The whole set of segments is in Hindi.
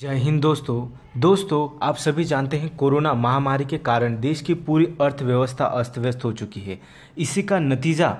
जय हिंद दोस्तों दोस्तों आप सभी जानते हैं कोरोना महामारी के कारण देश की पूरी अर्थव्यवस्था अस्त व्यस्त हो चुकी है इसी का नतीजा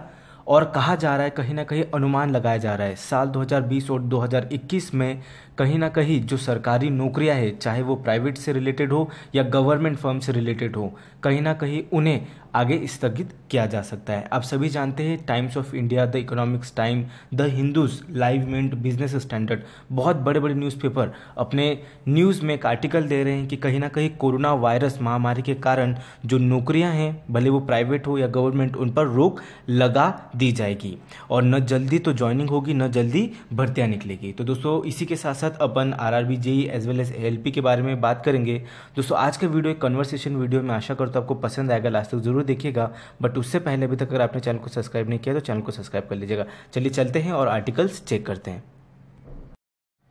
और कहा जा रहा है कहीं ना कहीं अनुमान लगाया जा रहा है साल 2020 और 2021 में कहीं ना कहीं जो सरकारी नौकरियां हैं चाहे वो प्राइवेट से रिलेटेड हो या गवर्नमेंट फर्म से रिलेटेड हो कहीं ना कहीं उन्हें आगे स्थगित किया जा सकता है आप सभी जानते हैं Times of India the Economics Time the Hindus Live Mint Business Standard बहुत बड़े बड़े न्यूज़पेपर अपने न्यूज़ में एक आर्टिकल दे रहे हैं कि कहीं ना कहीं कोरोना वायरस महामारी के कारण जो नौकरियां हैं भले वो प्राइवेट हो या गवर्नमेंट उन पर रोक लगा दी जाएगी और न जल्दी तो ज्वाइनिंग होगी न जल्दी भर्तियाँ निकलेगी तो दोस्तों इसी के साथ साथ अपन R R B JE as well as L P के बारे में बात करेंगे दोस्तों आज का वीडियो एक कन्वर्सेशन वीडियो में आशा करता हूँ आपको पसंद आएगा लास्ट तक जरूर देखिएगा बट उससे पहले अभी तक अगर आपने चैनल को सब्सक्राइब नहीं किया तो चैनल को सब्सक्राइब कर लीजिएगा चलिए चलते हैं और आर्टिकल्स चेक करते हैं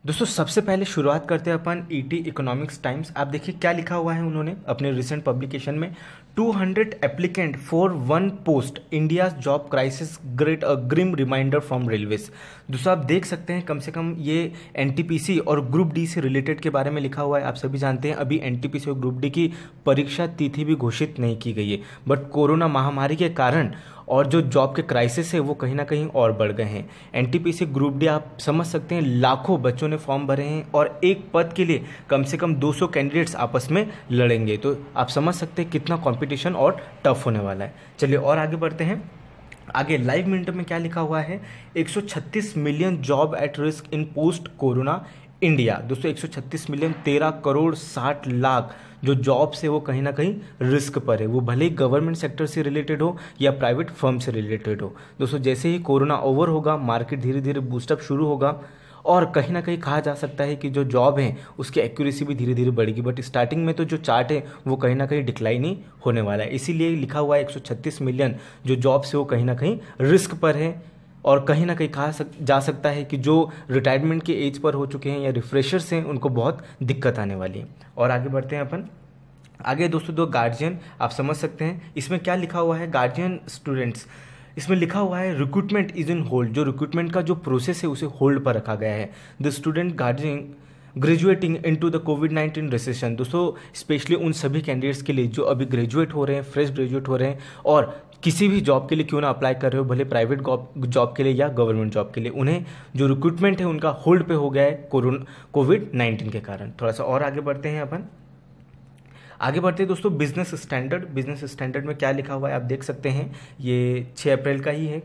दोस्तों सबसे पहले शुरुआत करते हैं अपन ईटी इकोनॉमिक्स टाइम्स आप देखिए क्या लिखा हुआ है उन्होंने अपने रिसेंट पब्लिकेशन में 200 applicant for one post India job crisis great a grim reminder from railways दोस्तों आप देख सकते हैं कम से कम ये एन और ग्रुप डी से रिलेटेड के बारे में लिखा हुआ है आप सभी जानते हैं अभी एनटीपीसी और ग्रुप डी की परीक्षा तिथि भी घोषित नहीं की गई है बट कोरोना महामारी के कारण और जो जॉब के क्राइसिस है वो कहीं ना कहीं और बढ़ गए हैं एन ग्रुप डी आप समझ सकते हैं लाखों बच्चों ने फॉर्म भरे हैं और एक पद के लिए कम से कम 200 कैंडिडेट्स आपस में लड़ेंगे तो आप समझ सकते हैं कितना कॉम्पिटिशन और टफ होने वाला है चलिए और आगे बढ़ते हैं आगे लाइव मिनट में क्या लिखा हुआ है 136 million job at risk in post corona India दोस्तों 136 मिलियन 13 करोड़ 60 लाख जो जॉब्स है वो कहीं ना कहीं रिस्क पर है वो भले ही गवर्नमेंट सेक्टर से रिलेटेड हो या प्राइवेट फर्म से रिलेटेड हो दोस्तों जैसे ही कोरोना ओवर होगा मार्केट धीरे धीरे बूस्टअप शुरू होगा और कहीं ना कहीं कहा जा सकता है कि जो जॉब है उसकी एक्यूरेसी भी धीरे धीरे बढ़ेगी बट स्टार्टिंग में तो जो चार्ट है वो कहीं ना कहीं डिक्लाइन ही होने वाला है इसीलिए लिखा हुआ है एक मिलियन जो जॉब्स है वो कहीं ना कहीं रिस्क पर है और कहीं ना कहीं कहा सक, जा सकता है कि जो रिटायरमेंट के एज पर हो चुके हैं या रिफ्रेशर्स हैं उनको बहुत दिक्कत आने वाली है और आगे बढ़ते हैं अपन आगे दोस्तों दो गार्जियन आप समझ सकते हैं इसमें क्या लिखा हुआ है गार्जियन स्टूडेंट्स इसमें लिखा हुआ है रिक्रूटमेंट इज इन होल्ड जो रिक्रूटमेंट का जो प्रोसेस है उसे होल्ड पर रखा गया है the student guardian graduating into the COVID nineteen recession दोस्तों स्पेशली उन सभी कैंडिडेट्स के लिए जो अभी ग्रेजुएट हो रहे हैं फ्रेश ग्रेजुएट हो रहे हैं और किसी भी जॉब के लिए क्यों ना अप्लाई कर रहे हो भले प्राइवेट जॉब के लिए या गवर्नमेंट जॉब के लिए उन्हें जो रिक्रूटमेंट है उनका होल्ड पे हो गया है कोरोना कोविड नाइन्टीन के कारण थोड़ा सा और आगे बढ़ते हैं अपन आगे बढ़ते हैं दोस्तों बिजनेस स्टैंडर्ड बिजनेस स्टैंडर्ड में क्या लिखा हुआ है आप देख सकते हैं ये छः अप्रैल का ही है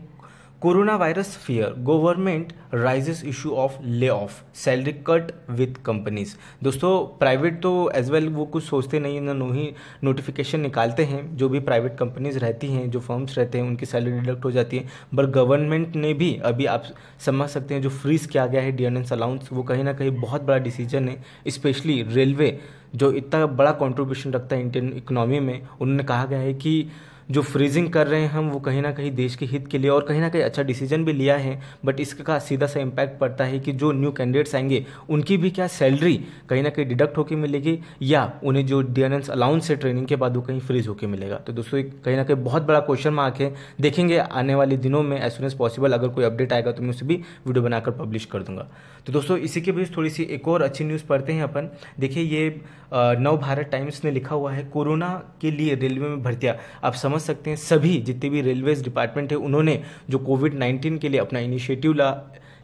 corona virus fear government raises issue of lay off salary cut with companies दोस्तों प्राइवेट तो एज वेल वो कुछ सोचते नहीं ना नो ही नोटिफिकेशन निकालते हैं जो भी प्राइवेट कंपनीज रहती हैं जो फर्म्स रहते हैं उनकी सैलरी डिडक्ट हो जाती है बट गवर्नमेंट ने भी अभी आप समझ सकते हैं जो फ्रीज किया गया है डी एन अलाउंस वो कहीं ना कहीं बहुत बड़ा डिसीजन है स्पेशली रेलवे जो इतना बड़ा कॉन्ट्रीब्यूशन रखता है इंडियन इकोनॉमी में उन्होंने कहा गया है कि जो फ्रीजिंग कर रहे हैं हम वो कहीं ना कहीं देश के हित के लिए और कहीं ना कहीं अच्छा डिसीजन भी लिया है बट इसका सीधा सा इम्पैक्ट पड़ता है कि जो न्यू कैंडिडेट्स आएंगे उनकी भी क्या सैलरी कहीं ना कहीं डिडक्ट होकर मिलेगी या उन्हें जो डी अलाउंस है ट्रेनिंग के बाद वो कहीं फ्रीज होकर मिलेगा तो दोस्तों कहीं ना कहीं बहुत बड़ा क्वेश्चन मार्क है देखेंगे आने वाले दिनों में एज सुन एज पॉसिबल अगर कोई अपडेट आएगा तो मैं उसे भी वीडियो बनाकर पब्लिश कर दूंगा तो दोस्तों इसी के बीच थोड़ी सी एक और अच्छी न्यूज़ पढ़ते हैं अपन देखिए ये नव भारत टाइम्स ने लिखा हुआ है कोरोना के लिए रेलवे में भर्तियाँ अब समझ समझ सकते हैं सभी जितने भी रेलवेज डिपार्टमेंट है उन्होंने जो कोविड नाइन्टीन के लिए अपना इनिशिएटिव ला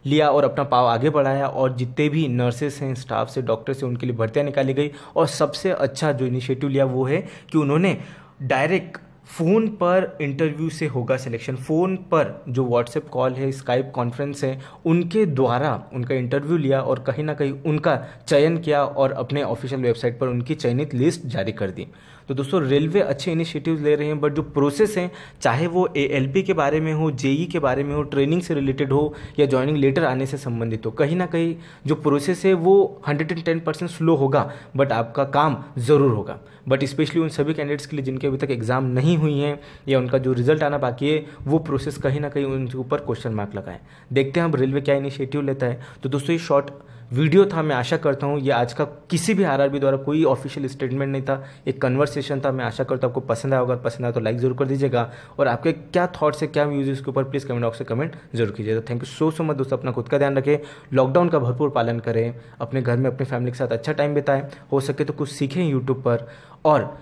लिया और अपना पाव आगे बढ़ाया और जितने भी नर्सेस हैं स्टाफ से डॉक्टर से उनके लिए भर्तियाँ निकाली गई और सबसे अच्छा जो इनिशिएटिव लिया वो है कि उन्होंने डायरेक्ट फ़ोन पर इंटरव्यू से होगा सिलेक्शन फ़ोन पर जो व्हाट्सएप कॉल है स्काइप कॉन्फ्रेंस है उनके द्वारा उनका इंटरव्यू लिया और कहीं ना कहीं उनका चयन किया और अपने ऑफिशियल वेबसाइट पर उनकी चयनित लिस्ट जारी कर दी तो दोस्तों रेलवे अच्छे इनिशिएटिव ले रहे हैं बट जो प्रोसेस हैं चाहे वो ए के बारे में हो जेई e के बारे में हो ट्रेनिंग से रिलेटेड हो या ज्वाइनिंग लेटर आने से संबंधित हो कहीं ना कहीं जो प्रोसेस है वो hundred and ten percent slow होगा बट आपका काम ज़रूर होगा बट स्पेशली उन सभी कैंडिडेट्स के लिए जिनके अभी तक एग्ज़ाम नहीं नहीं हुई हैं या उनका जो रिजल्ट आना बाकी है वो प्रोसेस कहीं ना कहीं उनके ऊपर क्वेश्चन मार्क लगाए देखते हैं अब रेलवे क्या इनिशिएटिव लेता है तो दोस्तों ये शॉर्ट वीडियो था मैं आशा करता हूँ ये आज का किसी भी आर द्वारा कोई ऑफिशियल स्टेटमेंट नहीं था एक कन्वर्सेशन था मैं आशा करता हूँ आपको पसंद आया अगर पसंद आया तो लाइक जरूर कर दीजिएगा और आपके क्या थॉट्स है क्या व्यूज इसके ऊपर प्लीज़ कमेंट बॉक्स से कमेंट जरूर कीजिएगा thank you so so much दोस्तों अपना खुद का ध्यान रखें लॉकडाउन का भरपूर पालन करें अपने घर में अपने फैमिली के साथ अच्छा टाइम बिताएं हो सके तो कुछ सीखें यूट्यूब पर और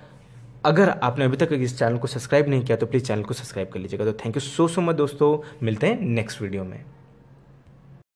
अगर आपने अभी तक इस चैनल को सब्सक्राइब नहीं किया तो प्लीज़ चैनल को सब्सक्राइब कर लीजिएगा तो thank you so so much दोस्तों मिलते हैं नेक्स्ट वीडियो में